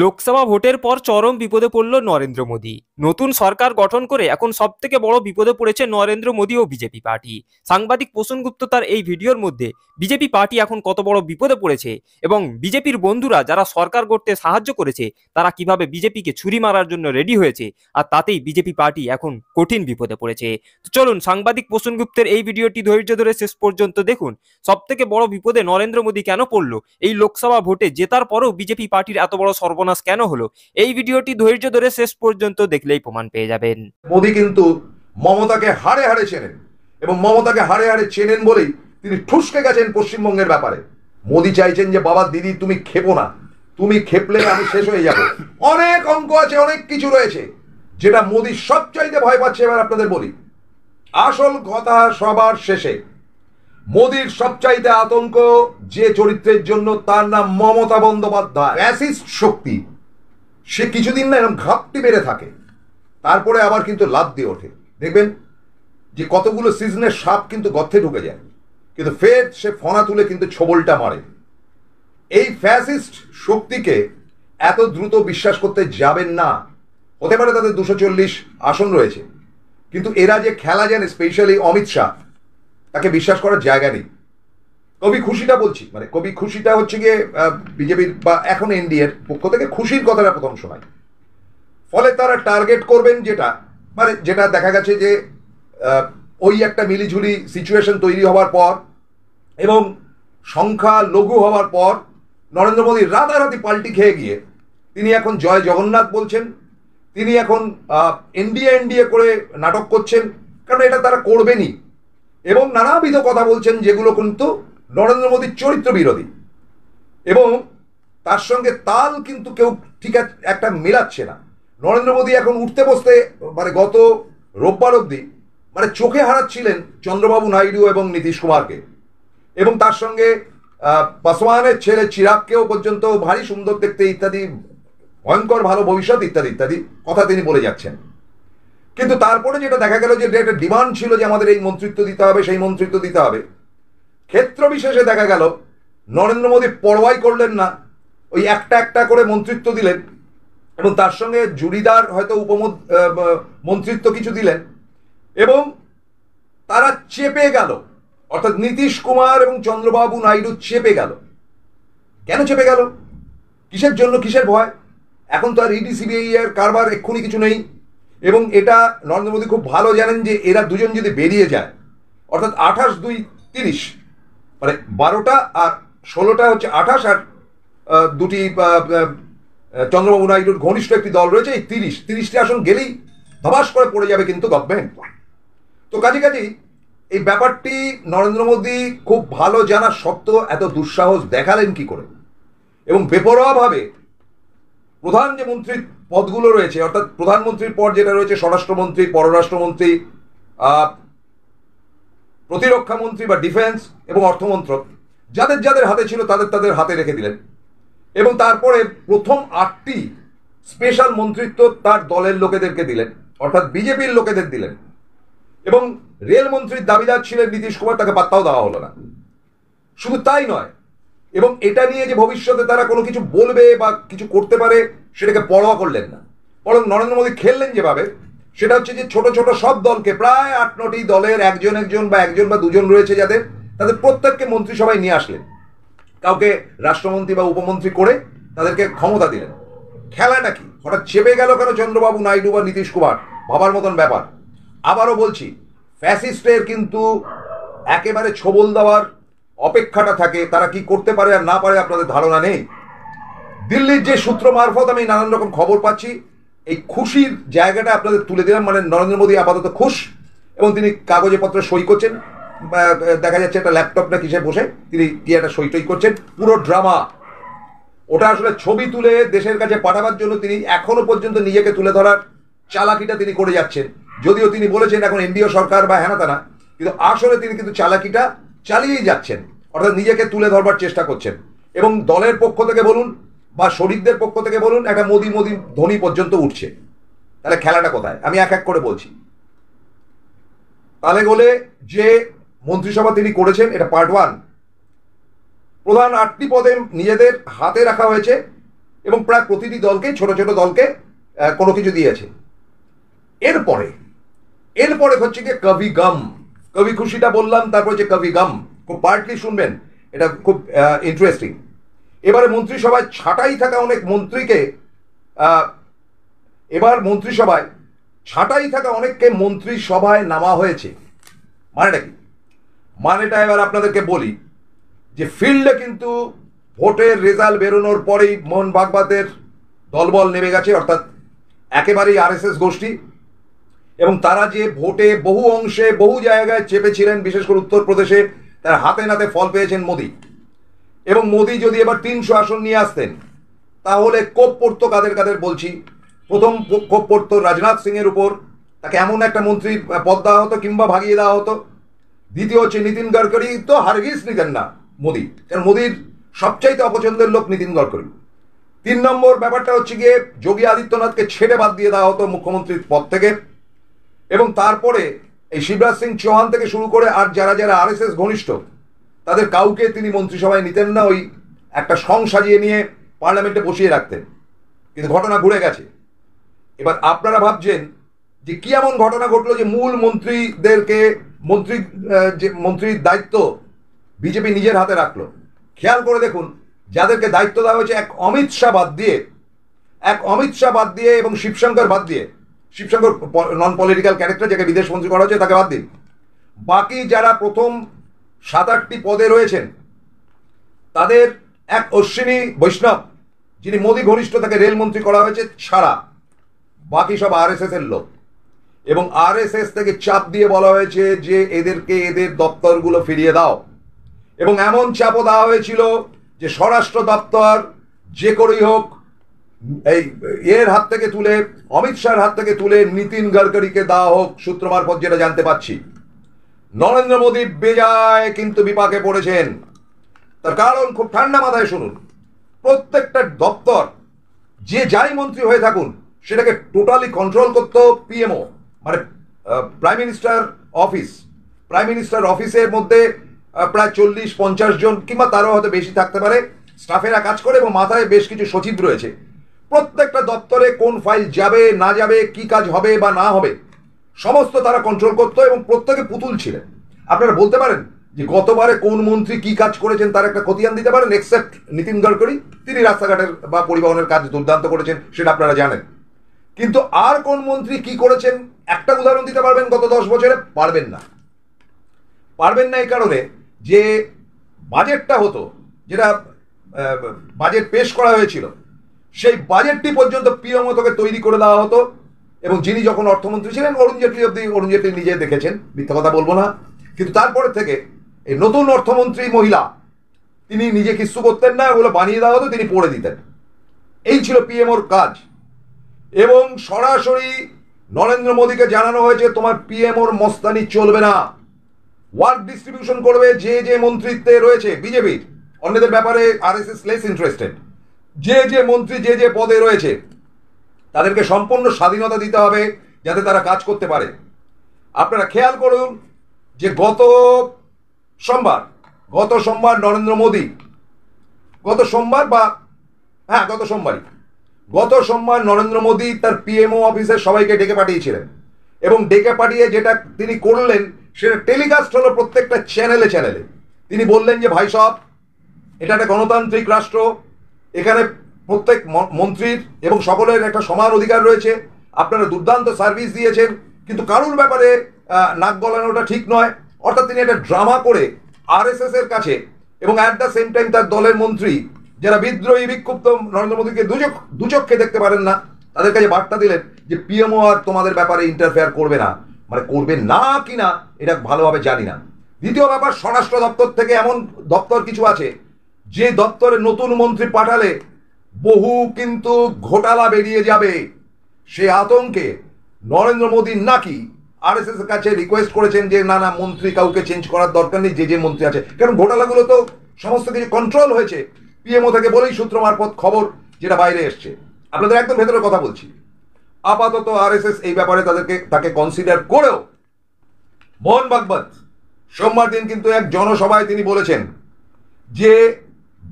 লোকসভা ভোটের পর চরম বিপদে পড়ল নরেন্দ্র মোদী নতুন সরকার গঠন করে এখন সব থেকে বড় বিপদে পড়েছে নরেন্দ্র মোদী ও বিজেপি পার্টি সাংবাদিক পোষণ গুপ্ত তার এই ভিডিওর মধ্যে বিজেপি পার্টি এখন কত বড় বিপদে পড়েছে এবং বিজেপির বন্ধুরা যারা সরকার গড়তে সাহায্য করেছে তারা কিভাবে বিজেপিকে ছুরি মারার জন্য রেডি হয়েছে আর তাতেই বিজেপি পার্টি এখন কঠিন বিপদে পড়েছে তো চলুন সাংবাদিক পোষণ গুপ্তের এই ভিডিওটি ধৈর্য ধরে শেষ পর্যন্ত দেখুন সব থেকে বড় বিপদে নরেন্দ্র মোদী কেন পড়লো এই লোকসভা ভোটে জেতার পরও বিজেপি পার্টির এত বড় সর্ব সর্বনাশ কেন হলো এই ভিডিওটি ধৈর্য ধরে শেষ পর্যন্ত দেখলেই প্রমাণ পেয়ে যাবেন মোদী কিন্তু মমতাকে হাড়ে হাড়ে চেনেন এবং মমতাকে হারে হাড়ে চেনেন বলেই তিনি ঠুসকে গেছেন পশ্চিমবঙ্গের ব্যাপারে মোদী চাইছেন যে বাবা দিদি তুমি খেপো না তুমি খেপলে আমি শেষ হয়ে যাব অনেক অঙ্ক আছে অনেক কিছু রয়েছে যেটা মোদী সবচাইতে ভয় পাচ্ছে এবার আপনাদের বলি আসল কথা সবার শেষে মোদীর সবচাইতে আতঙ্ক যে চরিত্রের জন্য তার নাম মমতা বন্দ্যোপাধ্যায় অ্যাসিস্ট শক্তি সে কিছুদিন না এরকম ঘাপটি বেড়ে থাকে তারপরে আবার কিন্তু লাভ দিয়ে ওঠে দেখবেন যে কতগুলো সিজনের সাপ কিন্তু গর্থে ঢুকে যায় কিন্তু ফের সে ফনা তুলে কিন্তু ছবলটা মারে এই ফ্যাসিস্ট শক্তিকে এত দ্রুত বিশ্বাস করতে যাবেন না হতে পারে তাদের দুশো চল্লিশ আসন রয়েছে কিন্তু এরা যে খেলা জানে স্পেশালি অমিত শাহ তাকে বিশ্বাস করার জায়গা নেই কবি খুশিটা বলছি মানে কবি খুশিটা হচ্ছে গিয়ে বিজেপির বা এখন এনডিএর পক্ষ থেকে খুশির কথাটা প্রথম শোনায় ফলে তারা টার্গেট করবেন যেটা মানে যেটা দেখা গেছে যে ওই একটা মিলিঝুলি সিচুয়েশন তৈরি হওয়ার পর এবং সংখ্যা লঘু হওয়ার পর নরেন্দ্র মোদী রাতারাতি পাল্টি খেয়ে গিয়ে তিনি এখন জয় জগন্নাথ বলছেন তিনি এখন এনডিএ এনডিএ করে নাটক করছেন কারণ এটা তারা করবেনই এবং নানাবিধ কথা বলছেন যেগুলো কিন্তু নরেন্দ্র মোদীর চরিত্র বিরোধী এবং তার সঙ্গে তাল কিন্তু কেউ ঠিক একটা মিলাচ্ছে না নরেন্দ্র মোদী এখন উঠতে বসতে মানে গত রোববার অবধি মানে চোখে হারাচ্ছিলেন চন্দ্রবাবু নাইডু এবং নীতিশ কুমারকে এবং তার সঙ্গে পাসওয়ানের ছেলে চিরাগকেও পর্যন্ত ভারী সুন্দর দেখতে ইত্যাদি ভয়ঙ্কর ভালো ভবিষ্যৎ ইত্যাদি ইত্যাদি কথা তিনি বলে যাচ্ছেন কিন্তু তারপরে যেটা দেখা গেল যে একটা ডিমান্ড ছিল যে আমাদের এই মন্ত্রিত্ব দিতে হবে সেই মন্ত্রিত্ব দিতে হবে ক্ষেত্র বিশেষে দেখা গেল নরেন্দ্র মোদী পরোয়াই করলেন না ওই একটা একটা করে মন্ত্রিত্ব দিলেন এবং তার সঙ্গে জুড়িদার হয়তো উপম মন্ত্রিত্ব কিছু দিলেন এবং তারা চেপে গেল অর্থাৎ নীতিশ কুমার এবং চন্দ্রবাবু নাইডু চেপে গেল কেন চেপে গেল কিসের জন্য কিসের ভয় এখন তো আর ইডিসিবি এর কারবার এক্ষুনি কিছু নেই এবং এটা নরেন্দ্র মোদী খুব ভালো জানেন যে এরা দুজন যদি বেরিয়ে যায় অর্থাৎ আঠাশ দুই তিরিশ মানে বারোটা আর ষোলোটা হচ্ছে আঠাশ আর দুটি চন্দ্রবাবু নাইডুর ঘনিষ্ঠ একটি দল রয়েছে এই তিরিশ তিরিশটি আসন গেলেই ধবাস করে পড়ে যাবে কিন্তু গভর্নমেন্ট তো কাজে কাজেই এই ব্যাপারটি নরেন্দ্র মোদী খুব ভালো জানা সত্ত্বেও এত দুঃসাহস দেখালেন কি করে এবং বেপরোয়াভাবে প্রধান যে মন্ত্রী পদগুলো রয়েছে অর্থাৎ প্রধানমন্ত্রীর পদ যেটা রয়েছে স্বরাষ্ট্রমন্ত্রী পররাষ্ট্রমন্ত্রী প্রতিরক্ষা মন্ত্রী বা ডিফেন্স এবং অর্থমন্ত্রক যাদের যাদের হাতে ছিল তাদের তাদের হাতে রেখে দিলেন এবং তারপরে প্রথম আটটি স্পেশাল মন্ত্রিত্ব তার দলের লোকেদেরকে দিলেন অর্থাৎ বিজেপির লোকেদের দিলেন এবং রেলমন্ত্রীর দাবিদার ছিলেন নীতিশ কুমার তাকে পাত্তাও দেওয়া হলো না শুধু তাই নয় এবং এটা নিয়ে যে ভবিষ্যতে তারা কোনো কিছু বলবে বা কিছু করতে পারে সেটাকে পরোয়া করলেন না বরং নরেন্দ্র মোদী খেললেন যেভাবে সেটা হচ্ছে যে ছোট ছোট সব দলকে প্রায় আট নটি দলের একজন একজন বা একজন বা দুজন রয়েছে যাদের তাদের প্রত্যেককে মন্ত্রিসভায় নিয়ে আসলেন কাউকে রাষ্ট্রমন্ত্রী বা উপমন্ত্রী করে তাদেরকে ক্ষমতা দিলেন খেলাটা কি হঠাৎ চেপে গেল কেন চন্দ্রবাবু নাইডু বা নীতিশ কুমার ভাবার মতন ব্যাপার আবারও বলছি ফ্যাসিস্টের কিন্তু একেবারে ছবল দেওয়ার অপেক্ষাটা থাকে তারা কি করতে পারে আর না পারে আপনাদের ধারণা নেই দিল্লির যে সূত্র মারফত আমি নানান রকম খবর পাচ্ছি এই খুশির জায়গাটা আপনাদের তুলে দিলাম মানে নরেন্দ্র মোদী আপাতত খুশ এবং তিনি কাগজে পত্রে সই করছেন দেখা যাচ্ছে একটা ল্যাপটপ না কিসে বসে তিনি টিয়াটা একটা সই টই করছেন পুরো ড্রামা ওটা আসলে ছবি তুলে দেশের কাছে পাঠাবার জন্য তিনি এখনো পর্যন্ত নিজেকে তুলে ধরার চালাকিটা তিনি করে যাচ্ছেন যদিও তিনি বলেছেন এখন এনডিও সরকার বা হেনাতানা তানা কিন্তু আসলে তিনি কিন্তু চালাকিটা চালিয়েই যাচ্ছেন অর্থাৎ নিজেকে তুলে ধরবার চেষ্টা করছেন এবং দলের পক্ষ থেকে বলুন বা শরিকদের পক্ষ থেকে বলুন একটা মোদি মোদি ধনী পর্যন্ত উঠছে তাহলে খেলাটা কোথায় আমি এক এক করে বলছি তাহলে বলে যে মন্ত্রিসভা তিনি করেছেন এটা পার্ট ওয়ান প্রধান আটটি পদে নিজেদের হাতে রাখা হয়েছে এবং প্রায় প্রতিটি দলকে ছোট ছোট দলকে কোনো কিছু দিয়েছে এরপরে এরপরে হচ্ছে যে কবি গম কবি খুশিটা বললাম তারপরে যে কবি গম খুব পার্টলি শুনবেন এটা খুব ইন্টারেস্টিং এবারে মন্ত্রিসভায় ছাঁটাই থাকা অনেক মন্ত্রীকে এবার মন্ত্রিসভায় ছাঁটাই থাকা অনেককে মন্ত্রিসভায় নামা হয়েছে মানেটা কি মানেটা এবার আপনাদেরকে বলি যে ফিল্ডে কিন্তু ভোটের রেজাল্ট বেরোনোর পরেই মন বাগবাদের দলবল নেমে গেছে অর্থাৎ একেবারেই আরএসএস গোষ্ঠী এবং তারা যে ভোটে বহু অংশে বহু জায়গায় চেপেছিলেন বিশেষ করে উত্তরপ্রদেশে তার হাতে নাতে ফল পেয়েছেন মোদী এবং মোদি যদি এবার তিনশো আসন নিয়ে আসতেন তাহলে কোপ পড়তো কাদের কাদের বলছি প্রথম কোপ পড়তো রাজনাথ সিংয়ের উপর তাকে এমন একটা মন্ত্রী পদ দেওয়া হতো কিংবা ভাগিয়ে দেওয়া হতো দ্বিতীয় হচ্ছে নীতিন গডকরি তো হারগিস নিতেন না মোদি কারণ মোদির সবচাইতে অপছন্দের লোক নীতিন গডকরি তিন নম্বর ব্যাপারটা হচ্ছে গিয়ে যোগী আদিত্যনাথকে ছেড়ে বাদ দিয়ে দেওয়া হতো মুখ্যমন্ত্রীর পদ থেকে এবং তারপরে এই শিবরাজ সিং চৌহান থেকে শুরু করে আর যারা যারা আর ঘনিষ্ঠ তাদের কাউকে তিনি মন্ত্রিসভায় নিতেন না ওই একটা সং সাজিয়ে নিয়ে পার্লামেন্টে বসিয়ে রাখতেন কিন্তু ঘটনা ঘুরে গেছে এবার আপনারা ভাবছেন যে কি এমন ঘটনা ঘটলো যে মূল মন্ত্রীদেরকে মন্ত্রী যে মন্ত্রীর দায়িত্ব বিজেপি নিজের হাতে রাখলো খেয়াল করে দেখুন যাদেরকে দায়িত্ব দেওয়া হয়েছে এক অমিত শাহ বাদ দিয়ে এক অমিত শাহ বাদ দিয়ে এবং শিবশঙ্কর বাদ দিয়ে শিবশঙ্কর নন পলিটিক্যাল ক্যারেক্টার যাকে বিদেশ মন্ত্রী করা হয়েছে তাকে বাদ দিন বাকি যারা প্রথম সাত আটটি পদে রয়েছেন তাদের এক অশ্বিনী বৈষ্ণব যিনি মোদী ঘনিষ্ঠ তাকে রেলমন্ত্রী করা হয়েছে ছাড়া বাকি সব আরএসএস এর লোক এবং আরএসএস থেকে চাপ দিয়ে বলা হয়েছে যে এদেরকে এদের দপ্তরগুলো ফিরিয়ে দাও এবং এমন চাপও দেওয়া হয়েছিল যে স্বরাষ্ট্র দপ্তর যে করেই হোক এই এর হাত থেকে তুলে অমিত শাহর হাত থেকে তুলে নীতিন গাডকারিকে দেওয়া হোক সূত্র মারফত যেটা জানতে পারছি নরেন্দ্র মোদী বেজায় কিন্তু বিপাকে পড়েছেন তার কারণ খুব ঠান্ডা মাথায় শুনুন প্রত্যেকটা দপ্তর যে যাই মন্ত্রী হয়ে থাকুন সেটাকে টোটালি কন্ট্রোল করত পিএমও মানে prime minister office prime minister অফিসের মধ্যে প্রায় চল্লিশ পঞ্চাশ জন কিংবা তারও হয়তো বেশি থাকতে পারে স্টাফেরা কাজ করে এবং মাথায় বেশ কিছু সচিব রয়েছে প্রত্যেকটা দপ্তরে কোন ফাইল যাবে না যাবে কি কাজ হবে বা না হবে সমস্ত তারা কন্ট্রোল করত এবং প্রত্যেকে পুতুল ছিলেন আপনারা বলতে পারেন যে গতবারে কোন মন্ত্রী কি কাজ করেছেন তার একটা খতিয়ান দিতে পারেন এক্সেপ্ট নীতিন গডকরি তিনি রাস্তাঘাটের বা পরিবহনের কাজ দুর্দান্ত করেছেন সেটা আপনারা জানেন কিন্তু আর কোন মন্ত্রী কি করেছেন একটা উদাহরণ দিতে পারবেন গত দশ বছরে পারবেন না পারবেন না এই কারণে যে বাজেটটা হতো যেটা বাজেট পেশ করা হয়েছিল সেই বাজেটটি পর্যন্ত প্রিয় মতোকে তৈরি করে দেওয়া হতো এবং যিনি যখন অর্থমন্ত্রী ছিলেন অরুণ জেটলি অব্দি অরুণ জেটলি নিজে দেখেছেন মিথ্যা কথা বলবো না কিন্তু তারপরে থেকে এই নতুন অর্থমন্ত্রী মহিলা তিনি নিজে কিচ্ছু করতেন না ওগুলো বানিয়ে দেওয়া হতো তিনি পড়ে দিতেন এই ছিল পিএমওর কাজ এবং সরাসরি নরেন্দ্র মোদীকে জানানো হয়েছে তোমার পিএমওর মস্তানি চলবে না ওয়ার্ক ডিস্ট্রিবিউশন করবে যে যে মন্ত্রিত্বে রয়েছে বিজেপির অন্যদের ব্যাপারে R S S less interested যে যে মন্ত্রী যে যে পদে রয়েছে তাদেরকে সম্পূর্ণ স্বাধীনতা দিতে হবে যাতে তারা কাজ করতে পারে আপনারা খেয়াল করুন যে গত সোমবার গত সোমবার নরেন্দ্র মোদী গত সোমবার বা হ্যাঁ গত সোমবারই গত সোমবার নরেন্দ্র মোদী তার পিএমও অফিসের সবাইকে ডেকে পাঠিয়েছিলেন এবং ডেকে পাঠিয়ে যেটা তিনি করলেন সেটা টেলিকাস্ট হলো প্রত্যেকটা চ্যানেলে চ্যানেলে তিনি বললেন যে ভাই সব এটা একটা গণতান্ত্রিক রাষ্ট্র এখানে প্রত্যেক মন্ত্রীর এবং সকলের একটা সমান অধিকার রয়েছে আপনারা দুর্দান্ত সার্ভিস দিয়েছেন কিন্তু কারুর ব্যাপারে নাক গলানোটা ঠিক নয় অর্থাৎ তিনি একটা ড্রামা করে এস এর কাছে এবং অ্যাট দ্য সেম টাইম তার দলের মন্ত্রী যারা বিদ্রোহী বিক্ষুব্ধ নরেন্দ্র মোদীকে দুচক দুচক্ষে দেখতে পারেন না তাদের কাছে বার্তা দিলেন যে পিএমও আর তোমাদের ব্যাপারে ইন্টারফেয়ার করবে না মানে করবে না কি না এটা ভালোভাবে জানি না দ্বিতীয় ব্যাপার স্বরাষ্ট্র দপ্তর থেকে এমন দপ্তর কিছু আছে যে দপ্তরে নতুন মন্ত্রী পাঠালে বহু কিন্তু ঘোটালা বেরিয়ে যাবে সে আতঙ্কে নরেন্দ্র মোদী নাকি আর এস এর কাছে রিকোয়েস্ট করেছেন যে না না মন্ত্রী কাউকে চেঞ্জ করার দরকার নেই যে যে মন্ত্রী আছে কারণ ঘোটালাগুলো তো সমস্ত কিছু কন্ট্রোল হয়েছে পিএমও থেকে বলেই সূত্র মারফত খবর যেটা বাইরে এসছে আপনাদের একদম ভেতরের কথা বলছি আপাতত আর এস এস এই ব্যাপারে তাদেরকে তাকে কনসিডার করেও মোহন ভাগবত সোমবার দিন কিন্তু এক জনসভায় তিনি বলেছেন যে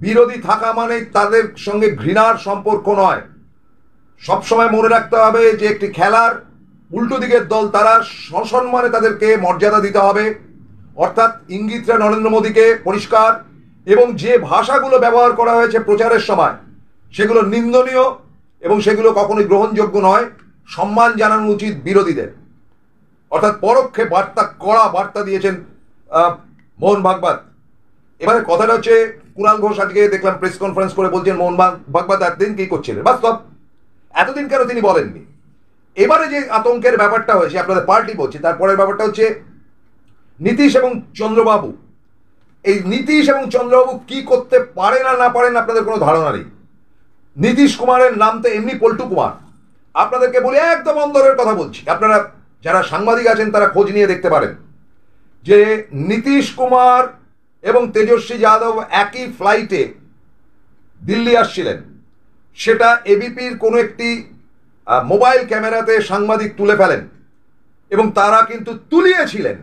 বিরোধী থাকা মানে তাদের সঙ্গে ঘৃণার সম্পর্ক নয় সবসময় মনে রাখতে হবে যে একটি খেলার উল্টো দিকের দল তারা সসম্মানে তাদেরকে মর্যাদা দিতে হবে অর্থাৎ ইঙ্গিতরা নরেন্দ্র মোদীকে পরিষ্কার এবং যে ভাষাগুলো ব্যবহার করা হয়েছে প্রচারের সময় সেগুলো নিন্দনীয় এবং সেগুলো কখনোই গ্রহণযোগ্য নয় সম্মান জানানো উচিত বিরোধীদের অর্থাৎ পরোক্ষে বার্তা কড়া বার্তা দিয়েছেন মোহন ভাগবত এবারে কথাটা হচ্ছে কুণাল ঘোষ আজকে দেখলাম প্রেস কনফারেন্স করে বলছেন মোহন বাগবাদ একদিন কি করছিলেন বাস্তব এতদিন কেন তিনি বলেননি এবারে যে আতঙ্কের ব্যাপারটা হয়েছে আপনাদের পার্টি বলছে তারপরের ব্যাপারটা হচ্ছে নীতিশ এবং চন্দ্রবাবু এই নীতিশ এবং চন্দ্রবাবু কি করতে পারে না না পারেন আপনাদের কোনো ধারণা নেই নীতিশ কুমারের নাম তো এমনি পল্টু কুমার আপনাদেরকে বলি একদম অন্দরের কথা বলছি আপনারা যারা সাংবাদিক আছেন তারা খোঁজ নিয়ে দেখতে পারেন যে নীতিশ কুমার এবং তেজস্বী যাদব একই ফ্লাইটে দিল্লি আসছিলেন সেটা এবিপির কোনো একটি মোবাইল ক্যামেরাতে সাংবাদিক তুলে ফেলেন এবং তারা কিন্তু তুলিয়েছিলেন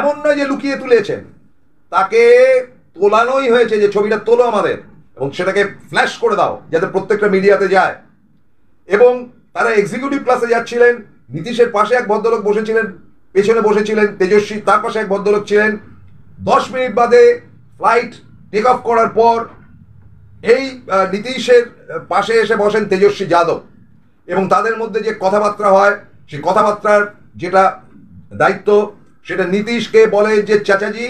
এমন নয় যে লুকিয়ে তুলেছেন তাকে তোলানোই হয়েছে যে ছবিটা তোলো আমাদের এবং সেটাকে ফ্ল্যাশ করে দাও যাতে প্রত্যেকটা মিডিয়াতে যায় এবং তারা এক্সিকিউটিভ ক্লাসে যাচ্ছিলেন নীতিশের পাশে এক ভদ্রলোক বসেছিলেন পেছনে বসেছিলেন তেজস্বী তার পাশে এক ভদ্রলোক ছিলেন দশ মিনিট বাদে ফ্লাইট টেক অফ করার পর এই নীতিশের পাশে এসে বসেন তেজস্বী যাদব এবং তাদের মধ্যে যে কথাবার্তা হয় সেই কথাবার্তার যেটা দায়িত্ব সেটা নীতিশকে বলে যে চাচাজি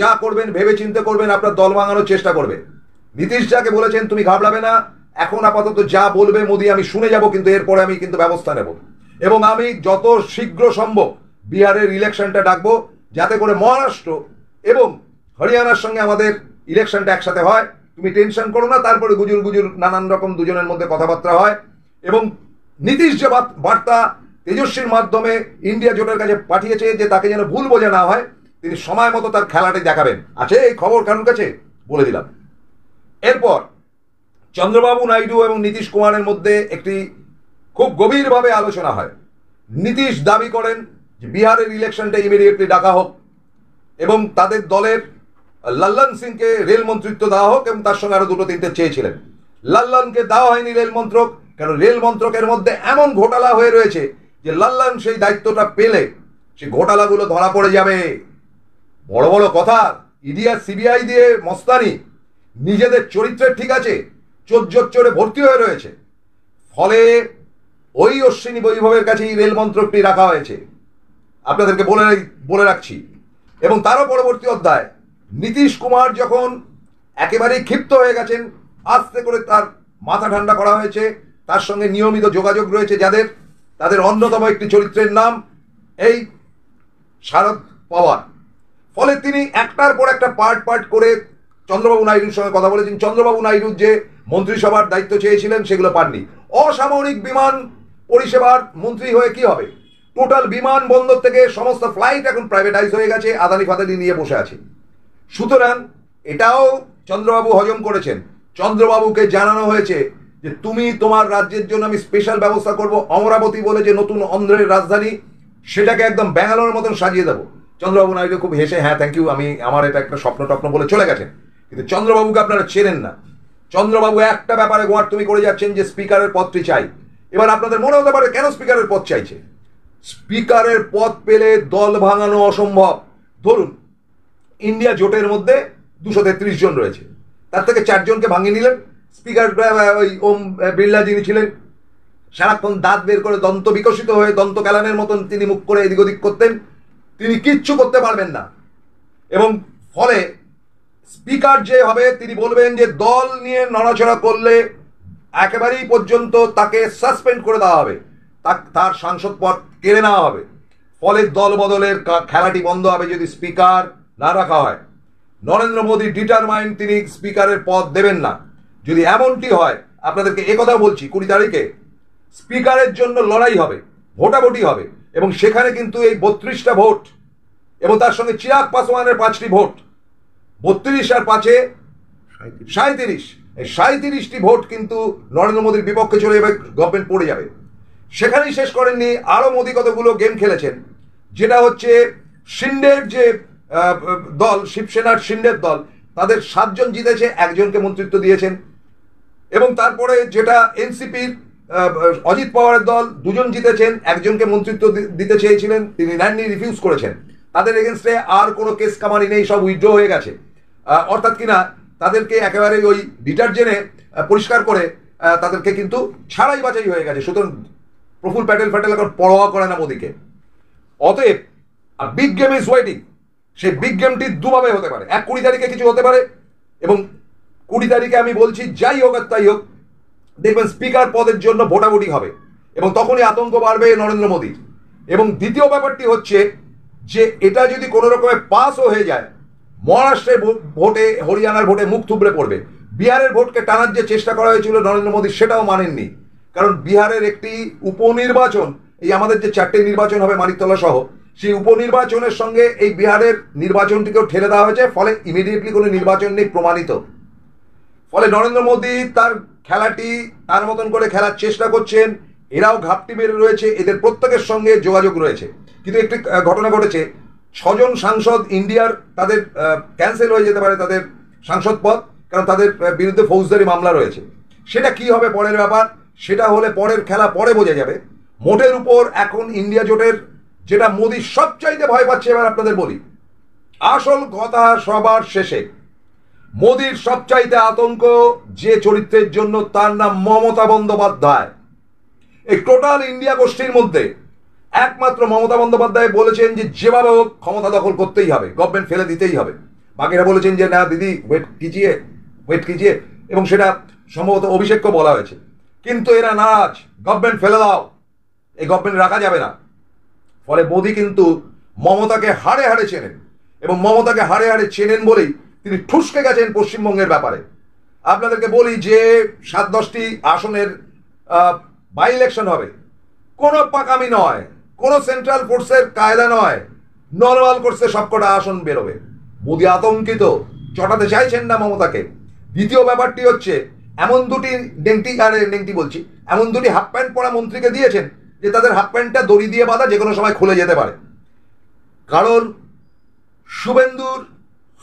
যা করবেন ভেবে চিন্তে করবেন আপনার দল ভাঙানোর চেষ্টা করবে নীতিশ যাকে বলেছেন তুমি ঘাবড়াবে না এখন আপাতত যা বলবে মোদি আমি শুনে যাব কিন্তু এরপরে আমি কিন্তু ব্যবস্থা নেব এবং আমি যত শীঘ্র সম্ভব বিহারের ইলেকশনটা ডাকবো যাতে করে মহারাষ্ট্র এবং হরিয়ানার সঙ্গে আমাদের ইলেকশনটা একসাথে হয় তুমি টেনশন করো না তারপরে গুজুর গুজুর নানান রকম দুজনের মধ্যে কথাবার্তা হয় এবং নীতিশ যে বার্তা তেজস্বীর মাধ্যমে ইন্ডিয়া জোটের কাছে পাঠিয়েছে যে তাকে যেন ভুল বোঝা না হয় তিনি সময় মতো তার খেলাটি দেখাবেন আছে এই খবর কারুর কাছে বলে দিলাম এরপর চন্দ্রবাবু নাইডু এবং নীতিশ কুমারের মধ্যে একটি খুব গভীরভাবে আলোচনা হয় নীতিশ দাবি করেন যে বিহারের ইলেকশনটা ইমিডিয়েটলি ডাকা হোক এবং তাদের দলের লাল্লান সিংকে রেল মন্ত্রিত্ব দেওয়া হোক এবং তার সঙ্গে আরো দুটো তিনটে চেয়েছিলেন লাল্লানকে দেওয়া হয়নি রেল মন্ত্রক কারণ রেল মন্ত্রকের মধ্যে এমন ঘোটালা হয়ে রয়েছে যে লাল্লান সেই দায়িত্বটা পেলে সে ঘোটালাগুলো ধরা পড়ে যাবে বড় বড় কথা ইডিয়া সিবিআই দিয়ে মস্তানি নিজেদের চরিত্রের ঠিক আছে চোর চোরে ভর্তি হয়ে রয়েছে ফলে ওই অশ্বিনী বৈভবের কাছেই রেল মন্ত্রকটি রাখা হয়েছে আপনাদেরকে বলে বলে রাখছি এবং তারও পরবর্তী অধ্যায় নীতিশ কুমার যখন একেবারেই ক্ষিপ্ত হয়ে গেছেন আস্তে করে তার মাথা ঠান্ডা করা হয়েছে তার সঙ্গে নিয়মিত যোগাযোগ রয়েছে যাদের তাদের অন্যতম একটি চরিত্রের নাম এই শারদ পাওয়ার ফলে তিনি একটার পর একটা পার্ট পার্ট করে চন্দ্রবাবু নাইডুর সঙ্গে কথা বলেছেন চন্দ্রবাবু নাইডুর যে মন্ত্রিসভার দায়িত্ব চেয়েছিলেন সেগুলো পাননি অসামরিক বিমান পরিষেবার মন্ত্রী হয়ে কি হবে টোটাল বিমানবন্দর থেকে সমস্ত ফ্লাইট এখন প্রাইভেটাইজ হয়ে গেছে আদানি ফাদানি নিয়ে বসে আছে সুতরাং এটাও চন্দ্রবাবু হজম করেছেন চন্দ্রবাবুকে জানানো হয়েছে যে তুমি তোমার রাজ্যের জন্য আমি স্পেশাল ব্যবস্থা করব অমরাবতী বলে যে নতুন অন্ধ্রের রাজধানী সেটাকে একদম ব্যাঙ্গালোরের মতন সাজিয়ে দেবো চন্দ্রবাবু নাইডু খুব হেসে হ্যাঁ থ্যাংক ইউ আমি আমার এটা একটা স্বপ্ন টপ্ন বলে চলে গেছেন কিন্তু চন্দ্রবাবুকে আপনারা চেনেন না চন্দ্রবাবু একটা ব্যাপারে গোয়ার তুমি করে যাচ্ছেন যে স্পিকারের পদটি চাই এবার আপনাদের মনে হতে পারে কেন স্পিকারের পদ চাইছে স্পিকারের পদ পেলে দল ভাঙানো অসম্ভব ধরুন ইন্ডিয়া জোটের মধ্যে দুশো তেত্রিশ জন রয়েছে তার থেকে চারজনকে ভাঙিয়ে নিলেন স্পিকার ওই ওম বিড়লা যিনি ছিলেন সারাক্ষণ দাঁত বের করে দন্ত বিকশিত হয়ে দন্ত কেলানের মতন তিনি মুখ করে এদিক ওদিক করতেন তিনি কিচ্ছু করতে পারবেন না এবং ফলে স্পিকার যে হবে তিনি বলবেন যে দল নিয়ে নড়াচড়া করলে একেবারেই পর্যন্ত তাকে সাসপেন্ড করে দেওয়া হবে তার সাংসদ পদ কেড়ে নেওয়া হবে ফলে দল বদলের খেলাটি বন্ধ হবে যদি স্পিকার না রাখা হয় নরেন্দ্র মোদী ডিটারমাইন তিনি স্পিকারের পদ দেবেন না যদি এমনটি হয় আপনাদেরকে একথা বলছি কুড়ি তারিখে স্পিকারের জন্য লড়াই হবে ভোটাভুটি হবে এবং সেখানে কিন্তু এই বত্রিশটা ভোট এবং তার সঙ্গে চিরাগ পাসওয়ানের পাঁচটি ভোট বত্রিশ আর পাঁচে সাঁত্রিশ এই সাঁত্রিশটি ভোট কিন্তু নরেন্দ্র মোদীর বিপক্ষে চলে যাবে গভর্নমেন্ট পড়ে যাবে সেখানেই শেষ করেননি আরও মোদি কতগুলো গেম খেলেছেন যেটা হচ্ছে সিন্ডের যে দল শিবসেনার সিন্ডের দল তাদের সাতজন জিতেছে একজনকে মন্ত্রিত্ব দিয়েছেন এবং তারপরে যেটা এনসিপির অজিত পাওয়ারের দল দুজন জিতেছেন একজনকে মন্ত্রিত্ব দিতে চেয়েছিলেন তিনি নেননি রিফিউজ করেছেন তাদের এগেনস্টে আর কোনো কেস কামারি নেই সব উইথড্র হয়ে গেছে অর্থাৎ কিনা তাদেরকে একেবারে ওই ডিটারজেন্টে পরিষ্কার করে তাদেরকে কিন্তু ছাড়াই বাছাই হয়ে গেছে সুতরাং প্রফুল প্যাটেল ফ্যাটেল এখন পরোয়া করে না মোদীকে অতএব আর বিগ গেম ইজ ওয়েটিং সেই বিগ গেমটি দুভাবে হতে পারে এক কুড়ি তারিখে কিছু হতে পারে এবং কুড়ি তারিখে আমি বলছি যাই হোক আর তাই হোক দেখবেন স্পিকার পদের জন্য ভোটাভুটি হবে এবং তখনই আতঙ্ক বাড়বে নরেন্দ্র মোদী এবং দ্বিতীয় ব্যাপারটি হচ্ছে যে এটা যদি কোনো রকমে পাসও হয়ে যায় মহারাষ্ট্রের ভোটে হরিয়ানার ভোটে মুখ থুবড়ে পড়বে বিহারের ভোটকে টানার যে চেষ্টা করা হয়েছিল নরেন্দ্র মোদী সেটাও মানেননি কারণ বিহারের একটি উপনির্বাচন এই আমাদের যে চারটে নির্বাচন হবে মানিকতলা সহ সেই উপনির্বাচনের সঙ্গে এই বিহারের নির্বাচনটিকেও ঠেলে দেওয়া হয়েছে ফলে ইমিডিয়েটলি কোনো নির্বাচন নেই প্রমাণিত ফলে নরেন্দ্র মোদী তার খেলাটি তার মতন করে খেলার চেষ্টা করছেন এরাও ঘাপটি মেরে রয়েছে এদের প্রত্যেকের সঙ্গে যোগাযোগ রয়েছে কিন্তু একটি ঘটনা ঘটেছে ছজন সাংসদ ইন্ডিয়ার তাদের ক্যান্সেল হয়ে যেতে পারে তাদের সাংসদ পদ কারণ তাদের বিরুদ্ধে ফৌজদারি মামলা রয়েছে সেটা কি হবে পরের ব্যাপার সেটা হলে পরের খেলা পরে বোঝা যাবে মোটের উপর এখন ইন্ডিয়া জোটের যেটা মোদী সবচাইতে ভয় পাচ্ছে এবার আপনাদের বলি আসল কথা সবার শেষে মোদীর সবচাইতে আতঙ্ক যে চরিত্রের জন্য তার নাম মমতা বন্দ্যোপাধ্যায় এই টোটাল ইন্ডিয়া গোষ্ঠীর মধ্যে একমাত্র মমতা বন্দ্যোপাধ্যায় বলেছেন যে যেভাবে হোক ক্ষমতা দখল করতেই হবে গভর্নমেন্ট ফেলে দিতেই হবে বাকিরা বলেছেন যে না দিদি ওয়েট কিচিয়ে ওয়েট কিচিয়ে এবং সেটা সম্ভবত অভিষেককে বলা হয়েছে কিন্তু এরা নারাজ গভর্নমেন্ট ফেলে দাও এই গভর্নমেন্ট রাখা যাবে না ফলে মোদি কিন্তু মমতাকে হাড়ে হাড়ে চেনেন এবং মমতাকে হাড়ে হাড়ে চেনেন বলেই তিনি ঠুসকে গেছেন পশ্চিমবঙ্গের ব্যাপারে আপনাদেরকে বলি যে সাত দশটি আসনের বাই ইলেকশন হবে কোনো পাকামি নয় কোনো সেন্ট্রাল ফোর্সের কায়দা নয় নর্মাল কোর্সে সবকটা আসন বেরোবে মোদি আতঙ্কিত চটাতে চাইছেন না মমতাকে দ্বিতীয় ব্যাপারটি হচ্ছে এমন দুটি ডেংটি আর ডেংটি বলছি এমন দুটি হাফ প্যান্ট পরা মন্ত্রীকে দিয়েছেন যে তাদের হাফ প্যান্টটা দড়ি দিয়ে বাঁধা যে কোনো সময় খুলে যেতে পারে কারণ শুভেন্দুর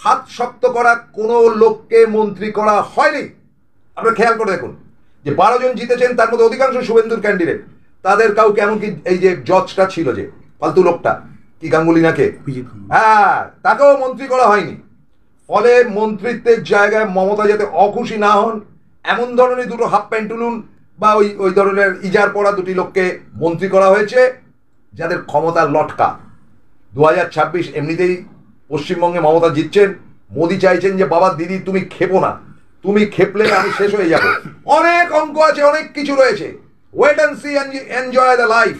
হাত শক্ত করা কোনো লোককে মন্ত্রী করা হয়নি আপনার খেয়াল করে দেখুন যে বারো জন জিতেছেন তার মধ্যে অধিকাংশ শুভেন্দুর ক্যান্ডিডেট তাদের কাউকে এমনকি এই যে জজটা ছিল যে ফালতু লোকটা কি গাঙ্গুলি নাকে হ্যাঁ তাকেও মন্ত্রী করা হয়নি ফলে মন্ত্রিত্বের জায়গায় মমতা যাতে অখুশি না হন এমন ধরনের দুটো হাফ প্যান্ট উনুন বা ওই ওই ধরনের ইজার পড়া দুটি লোককে মন্ত্রী করা হয়েছে যাদের ক্ষমতার লটকা দু হাজার ছাব্বিশ এমনিতেই পশ্চিমবঙ্গে মমতা জিতছেন মোদি চাইছেন যে বাবা দিদি তুমি খেপো না তুমি খেপলে আমি শেষ হয়ে যাবো অনেক অঙ্ক আছে অনেক কিছু রয়েছে wait and see enjoy the life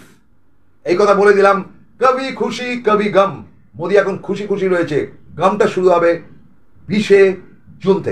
এই কথা বলে দিলাম কবি খুশি কবি গম মোদি এখন খুশি খুশি রয়েছে গমটা শুরু হবে বিশে জুন থেকে